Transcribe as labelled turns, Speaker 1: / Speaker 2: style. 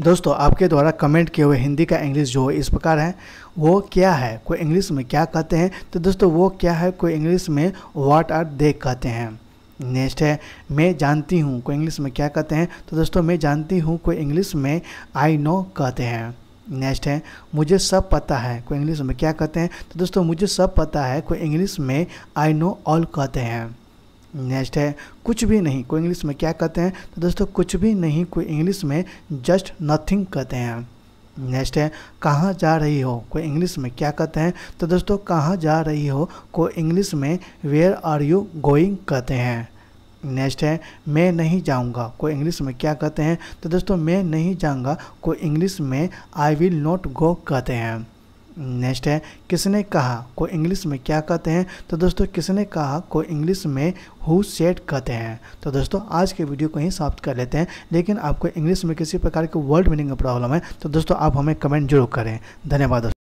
Speaker 1: दोस्तों आपके द्वारा कमेंट किए हुए हिंदी का इंग्लिश जो इस प्रकार है वो क्या है कोई इंग्लिश में क्या कहते हैं तो दोस्तों वो क्या है कोई इंग्लिश में वाट आर दे कहते हैं नेक्स्ट है मैं जानती हूँ कोई इंग्लिश में क्या कहते हैं तो दोस्तों मैं जानती हूँ कोई इंग्लिश में आई नो कहते हैं नेक्स्ट है मुझे सब पता है कोई इंग्लिश में क्या कहते हैं तो दोस्तों मुझे सब पता है कोई इंग्लिश में आई नो ऑल कहते हैं नेक्स्ट है कुछ भी नहीं को इंग्लिश में क्या कहते हैं तो दोस्तों कुछ भी नहीं को इंग्लिश में जस्ट नथिंग कहते हैं नेक्स्ट है कहाँ जा रही हो को इंग्लिश में क्या कहते हैं तो दोस्तों कहाँ जा रही हो को इंग्लिश में वेयर आर यू गोइंग कहते हैं नेक्स्ट है मैं नहीं जाऊंगा को इंग्लिश में क्या कहते हैं तो दोस्तों मैं नहीं जाऊंगा को इंग्लिश में आई विल नॉट गो कहते हैं नेक्स्ट है किसने कहा को इंग्लिश में क्या कहते हैं तो दोस्तों किसने कहा को इंग्लिश में हु सेट कहते हैं तो दोस्तों आज के वीडियो को ही समाप्त कर लेते हैं लेकिन आपको इंग्लिश में किसी प्रकार के वर्ड मीनिंग का प्रॉब्लम है तो दोस्तों आप हमें कमेंट जरूर करें धन्यवाद